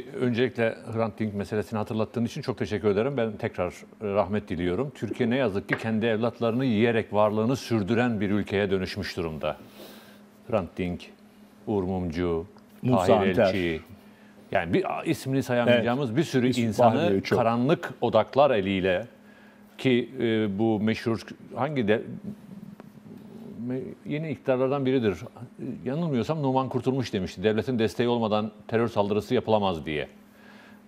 Öncelikle Hrant Dink meselesini hatırlattığın için çok teşekkür ederim. Ben tekrar e, rahmet diliyorum. Türkiye ne yazık ki kendi evlatlarını yiyerek varlığını sürdüren bir ülkeye dönüşmüş durumda. Hrant Dink, Uğur Mumcu, Tahir Elçi, yani bir ismini sayamayacağımız evet. bir sürü İsm insanı karanlık odaklar eliyle ki e, bu meşhur hangi de, yeni iktidarlardan biridir. Yanılmıyorsam Numan Kurtulmuş demişti. Devletin desteği olmadan terör saldırısı yapılamaz diye.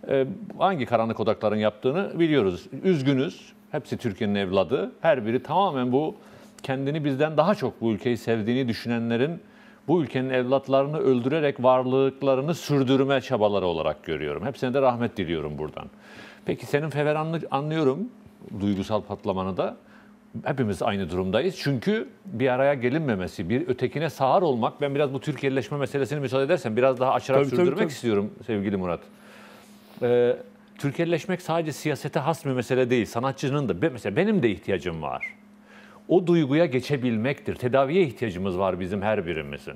E, hangi karanlık odakların yaptığını biliyoruz. Üzgünüz. Hepsi Türkiye'nin evladı. Her biri tamamen bu kendini bizden daha çok bu ülkeyi sevdiğini düşünenlerin bu ülkenin evlatlarını öldürerek varlıklarını sürdürme çabaları olarak görüyorum. Hepsine de rahmet diliyorum buradan. Peki senin feveranlık anlıyorum duygusal patlamanı da hepimiz aynı durumdayız. Çünkü bir araya gelinmemesi, bir ötekine sahar olmak. Ben biraz bu Türkiye'leşme meselesini müsaade edersen biraz daha açarak tabii, sürdürmek tabii, tabii. istiyorum sevgili Murat. Ee, Türkiye'leşmek sadece siyasete has bir mesele değil. Sanatçının da, mesela benim de ihtiyacım var. O duyguya geçebilmektir. Tedaviye ihtiyacımız var bizim her birimizin.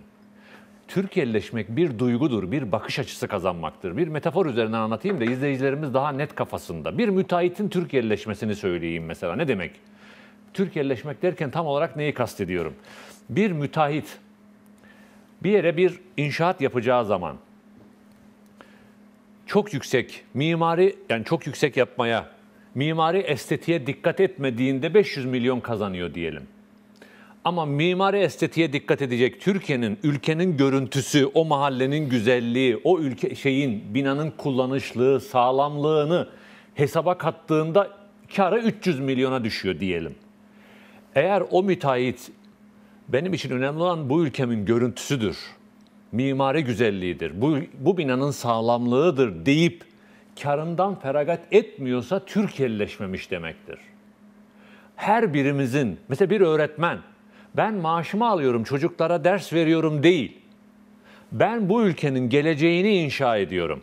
Türkiye'leşmek bir duygudur, bir bakış açısı kazanmaktır. Bir metafor üzerinden anlatayım da izleyicilerimiz daha net kafasında. Bir müteahhitin Türkiye'leşmesini söyleyeyim mesela. Ne demek? Türkelleşmek derken tam olarak neyi kastediyorum? Bir müteahhit bir yere bir inşaat yapacağı zaman çok yüksek mimari yani çok yüksek yapmaya mimari estetiğe dikkat etmediğinde 500 milyon kazanıyor diyelim. Ama mimari estetiğe dikkat edecek Türkiye'nin, ülkenin görüntüsü, o mahallenin güzelliği, o ülke şeyin, binanın kullanışlığı, sağlamlığını hesaba kattığında karı 300 milyona düşüyor diyelim. Eğer o müteahhit benim için önemli olan bu ülkemin görüntüsüdür, mimari güzelliğidir, bu, bu binanın sağlamlığıdır deyip karından feragat etmiyorsa Türkiyeleşmemiş demektir. Her birimizin, mesela bir öğretmen, ben maaşımı alıyorum, çocuklara ders veriyorum değil. Ben bu ülkenin geleceğini inşa ediyorum.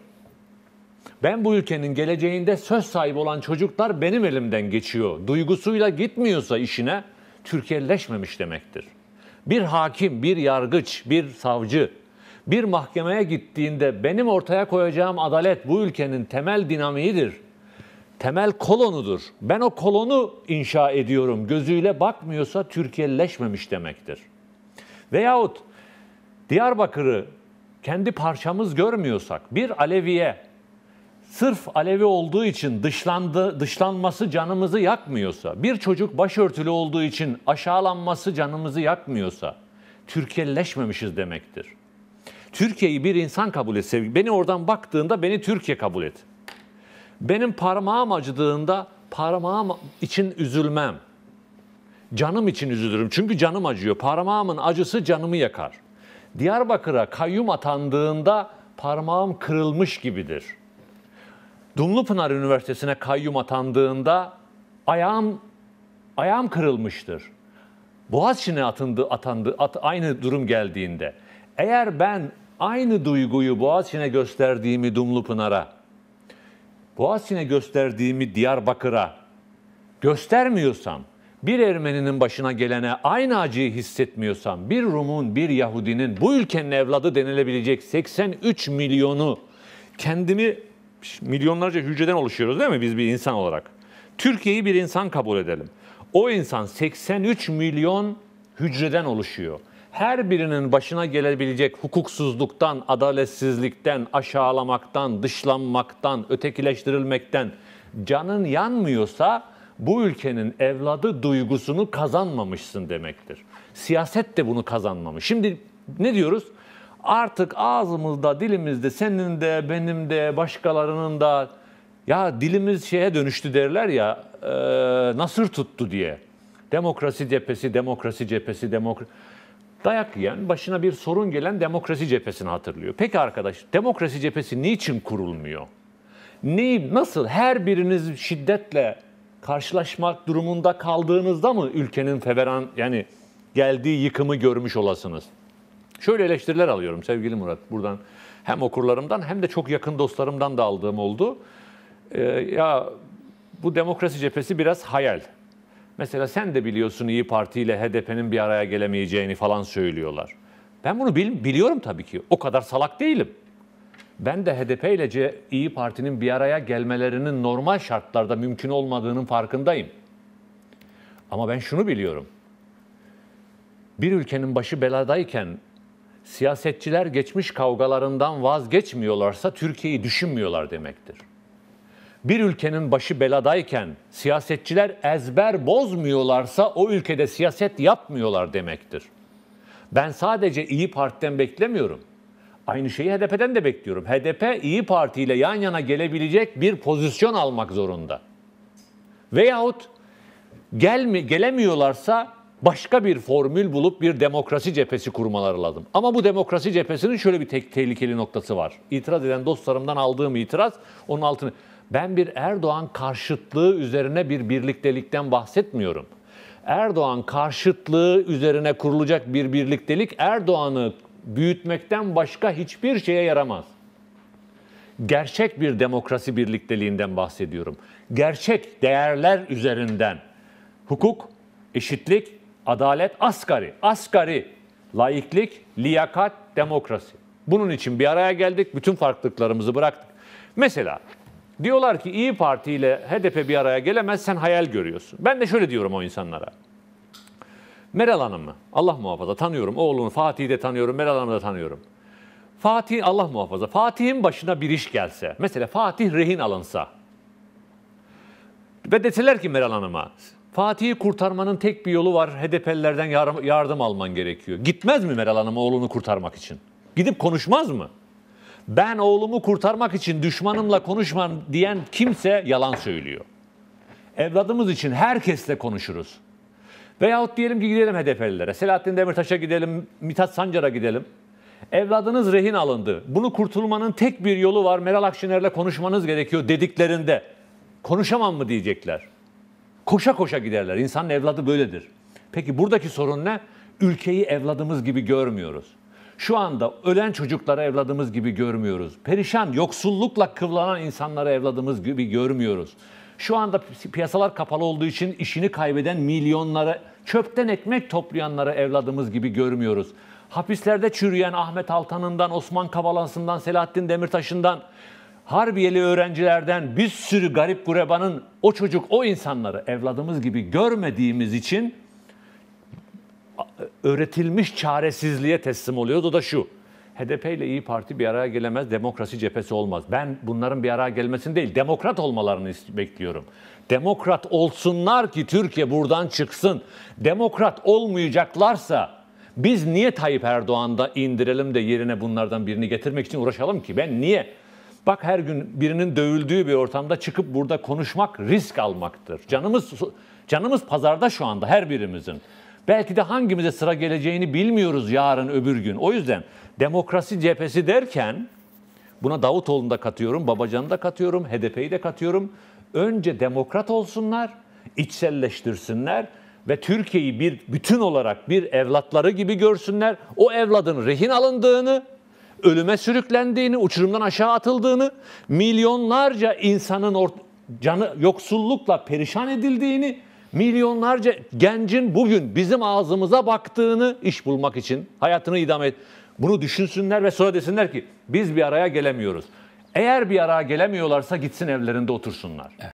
Ben bu ülkenin geleceğinde söz sahibi olan çocuklar benim elimden geçiyor. Duygusuyla gitmiyorsa işine Türkiye'leşmemiş demektir. Bir hakim, bir yargıç, bir savcı bir mahkemeye gittiğinde benim ortaya koyacağım adalet bu ülkenin temel dinamiğidir. Temel kolonudur. Ben o kolonu inşa ediyorum. Gözüyle bakmıyorsa Türkiye'leşmemiş demektir. Veyahut Diyarbakır'ı kendi parçamız görmüyorsak bir Alevi'ye sırf Alevi olduğu için dışlandı, dışlanması canımızı yakmıyorsa, bir çocuk başörtülü olduğu için aşağılanması canımızı yakmıyorsa, Türkiyeleşmemişiz demektir. Türkiye'yi bir insan kabul et Beni oradan baktığında beni Türkiye kabul et. Benim parmağım acıdığında parmağım için üzülmem. Canım için üzülürüm. Çünkü canım acıyor. Parmağımın acısı canımı yakar. Diyarbakır'a kayyum atandığında parmağım kırılmış gibidir.'' Dumlupınar Üniversitesi'ne kayyum atandığında ayağım ayağım kırılmıştır. Boğaziçi'ne atındı, atandı, at, aynı durum geldiğinde. Eğer ben aynı duyguyu Boğaziçi'ne gösterdiğimi Dumlupınar'a, Boğaziçi'ne gösterdiğimi Diyarbakır'a göstermiyorsam, bir Ermeninin başına gelene aynı acıyı hissetmiyorsam, bir Rum'un, bir Yahudinin bu ülkenin evladı denilebilecek 83 milyonu kendimi milyonlarca hücreden oluşuyoruz değil mi biz bir insan olarak? Türkiye'yi bir insan kabul edelim. O insan 83 milyon hücreden oluşuyor. Her birinin başına gelebilecek hukuksuzluktan, adaletsizlikten, aşağılamaktan, dışlanmaktan, ötekileştirilmekten canın yanmıyorsa bu ülkenin evladı duygusunu kazanmamışsın demektir. Siyaset de bunu kazanmamış. Şimdi ne diyoruz? artık ağzımızda, dilimizde, senin de, benim de, başkalarının da ya dilimiz şeye dönüştü derler ya e, nasır tuttu diye. Demokrasi cephesi, demokrasi cephesi, demokrasi... Dayak yiyen, başına bir sorun gelen demokrasi cephesini hatırlıyor. Peki arkadaş, demokrasi cephesi niçin kurulmuyor? Ne, nasıl her biriniz şiddetle karşılaşmak durumunda kaldığınızda mı ülkenin feveran yani geldiği yıkımı görmüş olasınız? Şöyle eleştiriler alıyorum sevgili Murat. Buradan hem okurlarımdan hem de çok yakın dostlarımdan da aldığım oldu. Ee, ya bu demokrasi cephesi biraz hayal. Mesela sen de biliyorsun İyi Parti ile HDP'nin bir araya gelemeyeceğini falan söylüyorlar. Ben bunu bil, biliyorum tabii ki. O kadar salak değilim. Ben de HDP ile C İyi Parti'nin bir araya gelmelerinin normal şartlarda mümkün olmadığının farkındayım. Ama ben şunu biliyorum. Bir ülkenin başı beladayken siyasetçiler geçmiş kavgalarından vazgeçmiyorlarsa Türkiye'yi düşünmüyorlar demektir. Bir ülkenin başı beladayken siyasetçiler ezber bozmuyorlarsa o ülkede siyaset yapmıyorlar demektir. Ben sadece İyi Parti'den beklemiyorum. Aynı şeyi HDP'den de bekliyorum. HDP İyi Parti ile yan yana gelebilecek bir pozisyon almak zorunda. Veyahut gelmi gelemiyorlarsa başka bir formül bulup bir demokrasi cephesi kurmaları lazım. Ama bu demokrasi cephesinin şöyle bir tek tehlikeli noktası var. İtiraz eden dostlarımdan aldığım itiraz onun altını. Ben bir Erdoğan karşıtlığı üzerine bir birliktelikten bahsetmiyorum. Erdoğan karşıtlığı üzerine kurulacak bir birliktelik Erdoğan'ı büyütmekten başka hiçbir şeye yaramaz. Gerçek bir demokrasi birlikteliğinden bahsediyorum. Gerçek değerler üzerinden hukuk, eşitlik, Adalet asgari, asgari. Laiklik, liyakat, demokrasi. Bunun için bir araya geldik, bütün farklılıklarımızı bıraktık. Mesela diyorlar ki İyi Parti ile HDP bir araya gelemez, sen hayal görüyorsun. Ben de şöyle diyorum o insanlara. Meral Hanım'ı Allah muhafaza tanıyorum. Oğlunu Fatih'i de tanıyorum, Meral Hanım'ı da tanıyorum. Fatih Allah muhafaza. Fatih'in başına bir iş gelse, mesela Fatih rehin alınsa ve deseler ki Meral Hanım'a Fatih'i kurtarmanın tek bir yolu var. HDP'lilerden yardım, alman gerekiyor. Gitmez mi Meral Hanım oğlunu kurtarmak için? Gidip konuşmaz mı? Ben oğlumu kurtarmak için düşmanımla konuşmam diyen kimse yalan söylüyor. Evladımız için herkesle konuşuruz. Veyahut diyelim ki gidelim HDP'lilere. Selahattin Demirtaş'a gidelim, Mithat Sancar'a gidelim. Evladınız rehin alındı. Bunu kurtulmanın tek bir yolu var. Meral Akşener'le konuşmanız gerekiyor dediklerinde. Konuşamam mı diyecekler. Koşa koşa giderler. İnsanın evladı böyledir. Peki buradaki sorun ne? Ülkeyi evladımız gibi görmüyoruz. Şu anda ölen çocuklara evladımız gibi görmüyoruz. Perişan, yoksullukla kıvlanan insanlara evladımız gibi görmüyoruz. Şu anda piyasalar kapalı olduğu için işini kaybeden milyonlara çöpten ekmek toplayanları evladımız gibi görmüyoruz. Hapislerde çürüyen Ahmet Altan'ından, Osman Kavalası'ndan, Selahattin Demirtaş'ından, Harbiyeli öğrencilerden bir sürü garip gurebanın o çocuk o insanları evladımız gibi görmediğimiz için öğretilmiş çaresizliğe teslim oluyordu da şu. HDP ile İyi Parti bir araya gelemez, demokrasi cephesi olmaz. Ben bunların bir araya gelmesini değil, demokrat olmalarını bekliyorum. Demokrat olsunlar ki Türkiye buradan çıksın. Demokrat olmayacaklarsa biz niye Tayyip Erdoğan'da indirelim de yerine bunlardan birini getirmek için uğraşalım ki? Ben niye Bak her gün birinin dövüldüğü bir ortamda çıkıp burada konuşmak risk almaktır. Canımız canımız pazarda şu anda her birimizin. Belki de hangimize sıra geleceğini bilmiyoruz yarın öbür gün. O yüzden demokrasi cephesi derken buna Davutoğlu'nu da katıyorum, Babacan'ı da katıyorum, HDP'yi de katıyorum. Önce demokrat olsunlar, içselleştirsinler ve Türkiye'yi bir bütün olarak bir evlatları gibi görsünler. O evladın rehin alındığını ölüme sürüklendiğini, uçurumdan aşağı atıldığını, milyonlarca insanın or- canı yoksullukla perişan edildiğini, milyonlarca gencin bugün bizim ağzımıza baktığını iş bulmak için hayatını idame et. Bunu düşünsünler ve sonra desinler ki biz bir araya gelemiyoruz. Eğer bir araya gelemiyorlarsa gitsin evlerinde otursunlar. Evet.